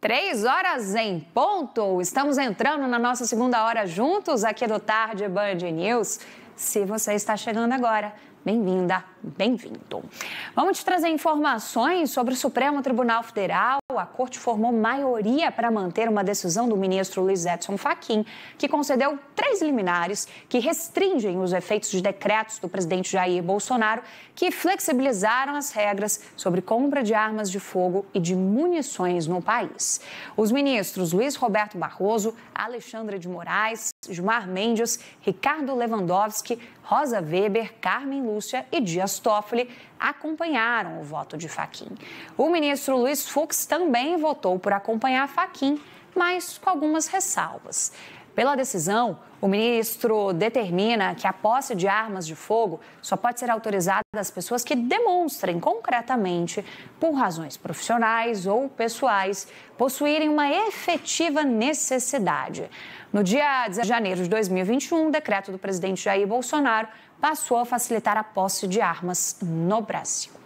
Três horas em ponto. Estamos entrando na nossa segunda hora juntos aqui do Tarde Band News se você está chegando agora. Bem-vinda, bem-vindo. Vamos te trazer informações sobre o Supremo Tribunal Federal. A corte formou maioria para manter uma decisão do ministro Luiz Edson Fachin, que concedeu três liminares que restringem os efeitos de decretos do presidente Jair Bolsonaro, que flexibilizaram as regras sobre compra de armas de fogo e de munições no país. Os ministros Luiz Roberto Barroso, Alexandre de Moraes, Gilmar Mendes, Ricardo Lewandowski, Rosa Weber, Carmen Lúcia e Dias Toffoli acompanharam o voto de Faquim. O ministro Luiz Fux também votou por acompanhar Faquim, mas com algumas ressalvas. Pela decisão, o ministro determina que a posse de armas de fogo só pode ser autorizada às pessoas que demonstrem concretamente, por razões profissionais ou pessoais, possuírem uma efetiva necessidade. No dia 10 de janeiro de 2021, o decreto do presidente Jair Bolsonaro passou a facilitar a posse de armas no Brasil.